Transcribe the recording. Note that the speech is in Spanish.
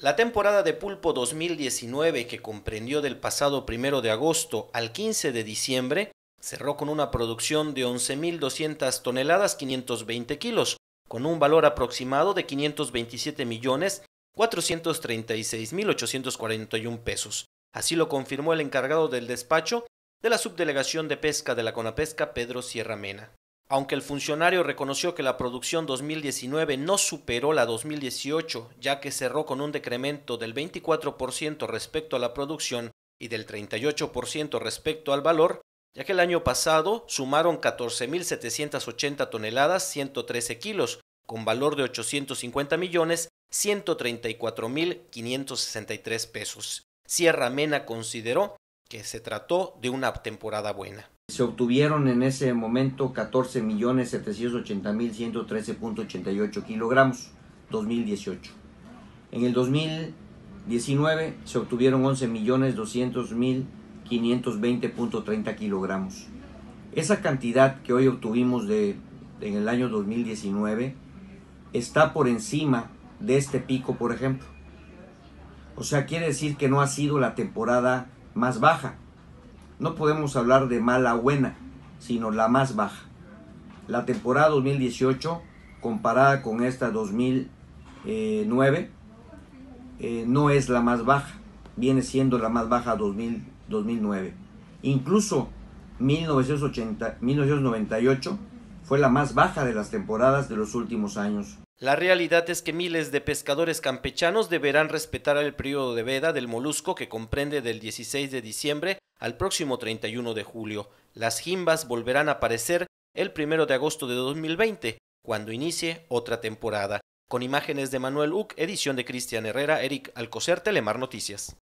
La temporada de pulpo 2019, que comprendió del pasado 1 de agosto al 15 de diciembre, cerró con una producción de 11.200 toneladas 520 kilos, con un valor aproximado de 527 millones 436.841 pesos. Así lo confirmó el encargado del despacho de la Subdelegación de Pesca de la Conapesca, Pedro Sierra Mena. Aunque el funcionario reconoció que la producción 2019 no superó la 2018, ya que cerró con un decremento del 24% respecto a la producción y del 38% respecto al valor, ya que el año pasado sumaron 14.780 toneladas 113 kilos, con valor de 850 millones 134.563 pesos. Sierra Mena consideró que se trató de una temporada buena se obtuvieron en ese momento 14.780.113.88 kilogramos 2018. En el 2019 se obtuvieron 11.200.520.30 kilogramos. Esa cantidad que hoy obtuvimos de, en el año 2019 está por encima de este pico, por ejemplo. O sea, quiere decir que no ha sido la temporada más baja no podemos hablar de mala buena, sino la más baja. La temporada 2018, comparada con esta 2009, eh, no es la más baja, viene siendo la más baja 2000, 2009. Incluso 1980, 1998 fue la más baja de las temporadas de los últimos años. La realidad es que miles de pescadores campechanos deberán respetar el periodo de veda del molusco que comprende del 16 de diciembre al próximo 31 de julio. Las jimbas volverán a aparecer el 1 de agosto de 2020, cuando inicie otra temporada. Con imágenes de Manuel Uc, edición de Cristian Herrera, Eric Alcocer, Telemar Noticias.